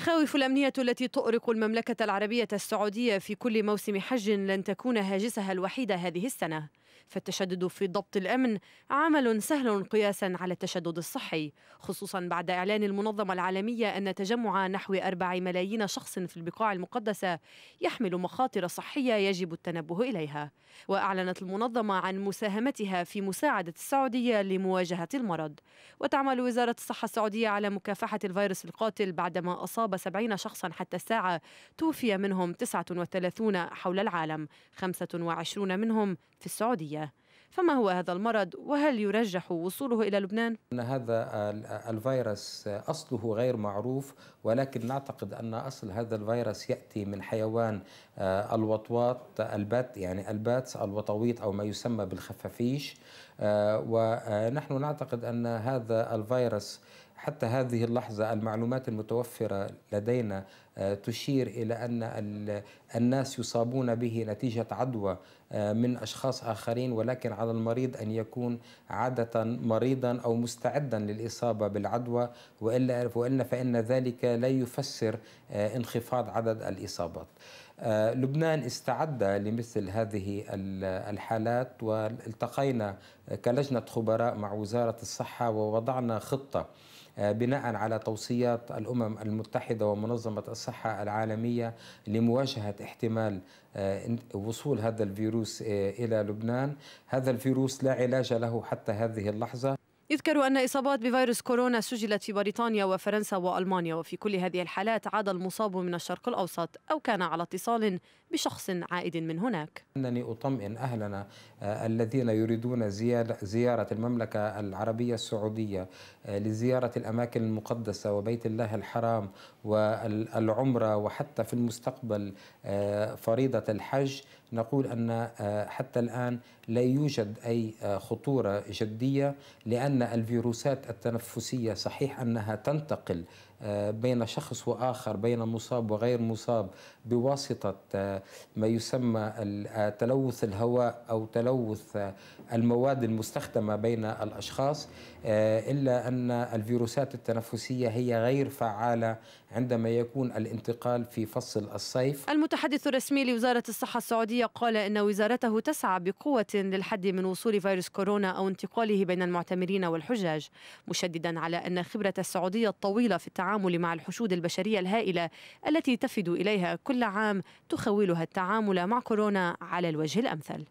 المخاوف الأمنية التي تؤرق المملكة العربية السعودية في كل موسم حج لن تكون هاجسها الوحيدة هذه السنة فالتشدد في ضبط الامن عمل سهل قياسا على التشدد الصحي خصوصا بعد اعلان المنظمه العالميه ان تجمع نحو 4 ملايين شخص في البقاع المقدسه يحمل مخاطر صحيه يجب التنبه اليها واعلنت المنظمه عن مساهمتها في مساعده السعوديه لمواجهه المرض وتعمل وزاره الصحه السعوديه على مكافحه الفيروس القاتل بعدما اصاب 70 شخصا حتى الساعه توفي منهم 39 حول العالم 25 منهم في السعوديه فما هو هذا المرض وهل يرجح وصوله إلى لبنان؟ أن هذا الفيروس أصله غير معروف ولكن نعتقد أن أصل هذا الفيروس يأتي من حيوان آه، الوطواط البات يعني الباتس الوطويط أو ما يسمى بالخفافيش آه، ونحن نعتقد أن هذا الفيروس حتى هذه اللحظة المعلومات المتوفرة لدينا آه، تشير إلى أن الناس يصابون به نتيجة عدوى آه، من أشخاص آخرين ولكن على المريض أن يكون عادة مريضا أو مستعدا للإصابة بالعدوى وإلا فإن ذلك لا يفسر آه، انخفاض عدد الإصابات آه، لبنان استعد لمثل هذه الحالات والتقينا كلجنة خبراء مع وزارة الصحة ووضعنا خطة آه، بناء على توصيات الامم المتحده ومنظمه الصحه العالميه لمواجهه احتمال آه، وصول هذا الفيروس الى لبنان، هذا الفيروس لا علاج له حتى هذه اللحظه يذكر أن إصابات بفيروس كورونا سجلت في بريطانيا وفرنسا وألمانيا وفي كل هذه الحالات عاد المصاب من الشرق الأوسط أو كان على اتصال بشخص عائد من هناك أنني أطمئن أهلنا آه، الذين يريدون زيارة المملكة العربية السعودية آه، لزيارة الأماكن المقدسة وبيت الله الحرام والعمرة وحتى في المستقبل آه، فريضة الحج نقول أن حتى الآن لا يوجد أي خطورة جدية لأن أن الفيروسات التنفسية صحيح أنها تنتقل بين شخص واخر بين مصاب وغير مصاب بواسطه آه، ما يسمى آه، تلوث الهواء او تلوث آه، المواد المستخدمه بين الاشخاص الا ان الفيروسات التنفسيه هي غير فعاله عندما يكون الانتقال في فصل الصيف. المتحدث الرسمي لوزاره الصحه السعوديه قال ان وزارته تسعى بقوه للحد من وصول فيروس كورونا او انتقاله بين المعتمرين والحجاج، مشددا على ان خبره السعوديه الطويله في التعامل التعامل مع الحشود البشرية الهائلة التي تفد إليها كل عام تخولها التعامل مع كورونا على الوجه الأمثل